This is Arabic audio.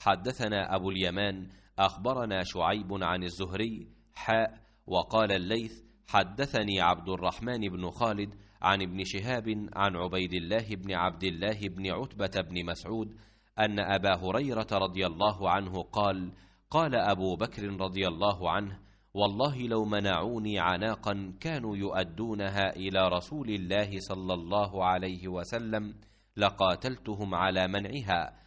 حدثنا أبو اليمان أخبرنا شعيب عن الزهري حاء وقال الليث حدثني عبد الرحمن بن خالد عن ابن شهاب عن عبيد الله بن عبد الله بن عتبة بن مسعود أن أبا هريرة رضي الله عنه قال قال أبو بكر رضي الله عنه والله لو منعوني عناقا كانوا يؤدونها إلى رسول الله صلى الله عليه وسلم لقاتلتهم على منعها